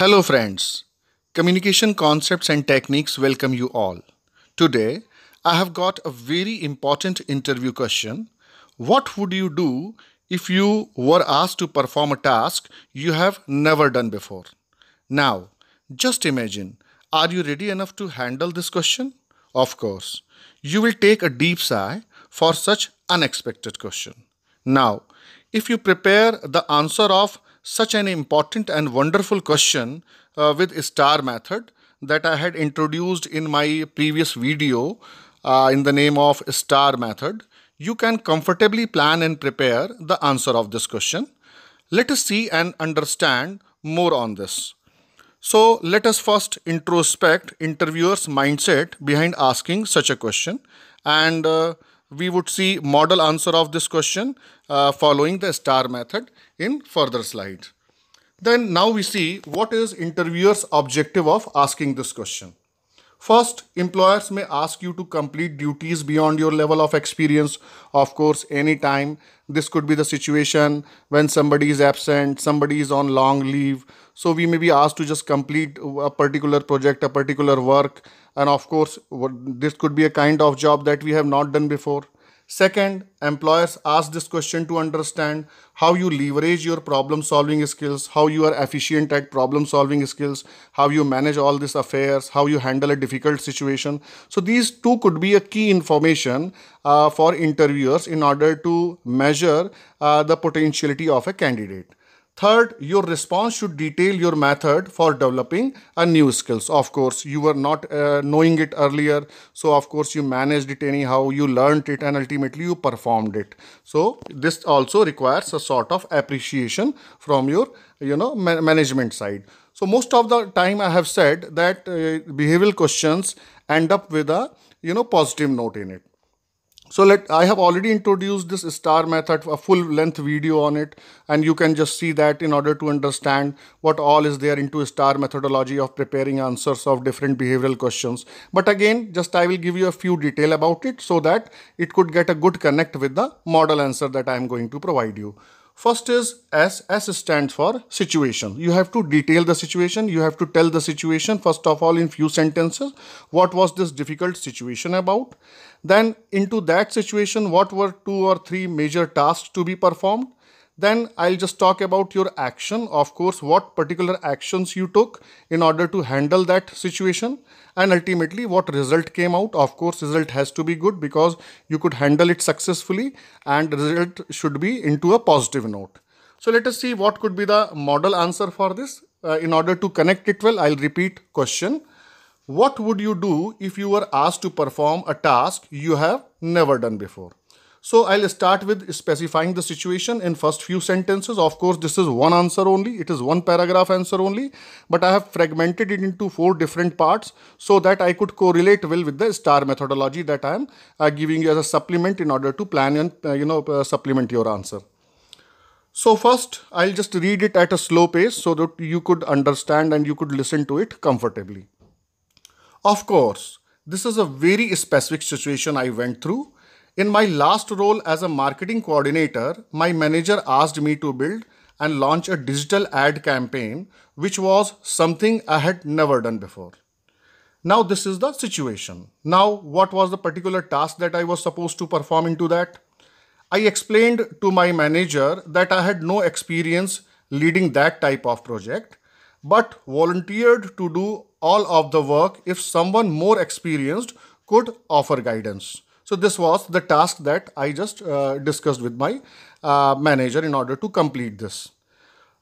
Hello, friends. Communication Concepts and Techniques welcome you all. Today, I have got a very important interview question. What would you do if you were asked to perform a task you have never done before? Now, just imagine are you ready enough to handle this question? Of course. You will take a deep sigh for such unexpected question. Now, if you prepare the answer of such an important and wonderful question uh, with star method that I had introduced in my previous video uh, in the name of star method. You can comfortably plan and prepare the answer of this question. Let us see and understand more on this. So let us first introspect interviewer's mindset behind asking such a question and uh, we would see model answer of this question uh, following the star method in further slide. Then now we see what is interviewer's objective of asking this question. First, employers may ask you to complete duties beyond your level of experience. Of course, anytime. This could be the situation when somebody is absent, somebody is on long leave. So, we may be asked to just complete a particular project, a particular work. And of course, this could be a kind of job that we have not done before. Second, employers ask this question to understand how you leverage your problem solving skills, how you are efficient at problem solving skills, how you manage all these affairs, how you handle a difficult situation. So, these two could be a key information uh, for interviewers in order to measure uh, the potentiality of a candidate. Third, your response should detail your method for developing a new skills. Of course, you were not uh, knowing it earlier. So, of course, you managed it anyhow, you learned it and ultimately you performed it. So, this also requires a sort of appreciation from your, you know, ma management side. So, most of the time I have said that uh, behavioral questions end up with a, you know, positive note in it. So let I have already introduced this star method, a full length video on it, and you can just see that in order to understand what all is there into star methodology of preparing answers of different behavioral questions. But again, just I will give you a few detail about it so that it could get a good connect with the model answer that I am going to provide you. First is S. S stands for situation. You have to detail the situation. You have to tell the situation, first of all, in few sentences. What was this difficult situation about? Then into that situation, what were two or three major tasks to be performed? Then I'll just talk about your action. Of course, what particular actions you took in order to handle that situation and ultimately what result came out. Of course, result has to be good because you could handle it successfully and result should be into a positive note. So let us see what could be the model answer for this. Uh, in order to connect it well, I'll repeat question. What would you do if you were asked to perform a task you have never done before? So I'll start with specifying the situation in first few sentences. Of course, this is one answer only. It is one paragraph answer only, but I have fragmented it into four different parts so that I could correlate well with the STAR methodology that I am uh, giving you as a supplement in order to plan and, uh, you know, uh, supplement your answer. So first, I'll just read it at a slow pace so that you could understand and you could listen to it comfortably. Of course, this is a very specific situation I went through in my last role as a marketing coordinator, my manager asked me to build and launch a digital ad campaign, which was something I had never done before. Now, this is the situation. Now, what was the particular task that I was supposed to perform into that? I explained to my manager that I had no experience leading that type of project, but volunteered to do all of the work if someone more experienced could offer guidance. So this was the task that I just uh, discussed with my uh, manager in order to complete this.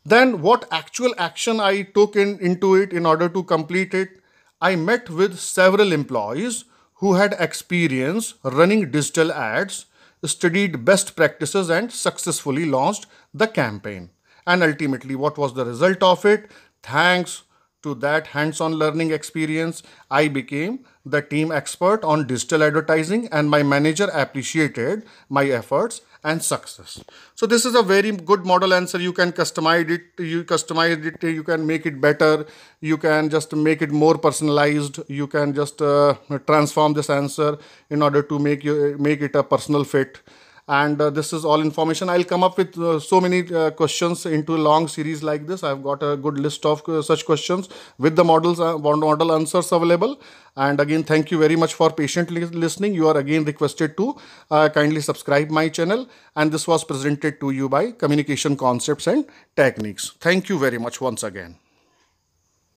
Then what actual action I took in, into it in order to complete it, I met with several employees who had experience running digital ads, studied best practices and successfully launched the campaign. And ultimately what was the result of it? Thanks to that hands-on learning experience, I became the team expert on digital advertising and my manager appreciated my efforts and success. So this is a very good model answer. You can customize it, you customize it, you can make it better, you can just make it more personalized, you can just uh, transform this answer in order to make you make it a personal fit and uh, this is all information i'll come up with uh, so many uh, questions into a long series like this i've got a good list of uh, such questions with the models uh, model answers available and again thank you very much for patiently listening you are again requested to uh, kindly subscribe my channel and this was presented to you by communication concepts and techniques thank you very much once again